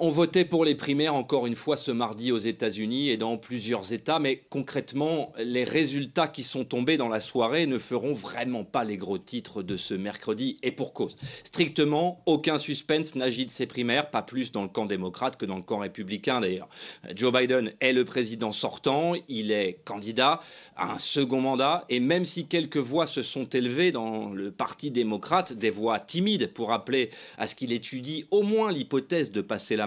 On votait pour les primaires encore une fois ce mardi aux États-Unis et dans plusieurs États, mais concrètement, les résultats qui sont tombés dans la soirée ne feront vraiment pas les gros titres de ce mercredi, et pour cause. Strictement, aucun suspense n'agit de ces primaires, pas plus dans le camp démocrate que dans le camp républicain d'ailleurs. Joe Biden est le président sortant, il est candidat à un second mandat, et même si quelques voix se sont élevées dans le Parti démocrate, des voix timides pour appeler à ce qu'il étudie au moins l'hypothèse de passer la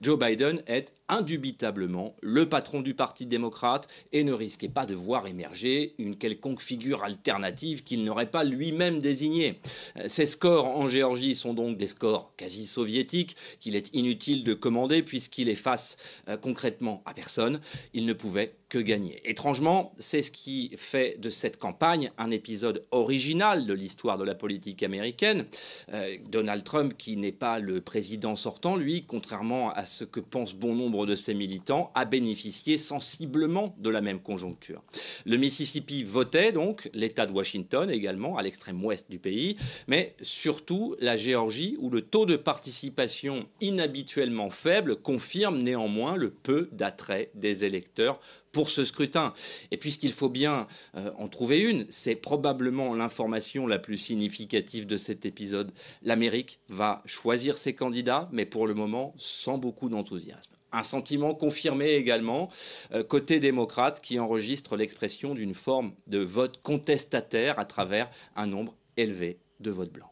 Joe Biden est indubitablement le patron du Parti démocrate et ne risquait pas de voir émerger une quelconque figure alternative qu'il n'aurait pas lui-même désignée. Ces scores en Géorgie sont donc des scores quasi soviétiques qu'il est inutile de commander puisqu'il est face euh, concrètement à personne. Il ne pouvait que gagner. Étrangement, c'est ce qui fait de cette campagne un épisode original de l'histoire de la politique américaine. Euh, Donald Trump, qui n'est pas le président sortant, lui, contrairement à ce que pensent bon nombre de ses militants a bénéficié sensiblement de la même conjoncture. Le Mississippi votait donc, l'État de Washington également, à l'extrême ouest du pays, mais surtout la Géorgie, où le taux de participation inhabituellement faible confirme néanmoins le peu d'attrait des électeurs pour ce scrutin. Et puisqu'il faut bien euh, en trouver une, c'est probablement l'information la plus significative de cet épisode. L'Amérique va choisir ses candidats, mais pour le moment sans beaucoup d'enthousiasme un sentiment confirmé également euh, côté démocrate qui enregistre l'expression d'une forme de vote contestataire à travers un nombre élevé de votes blancs.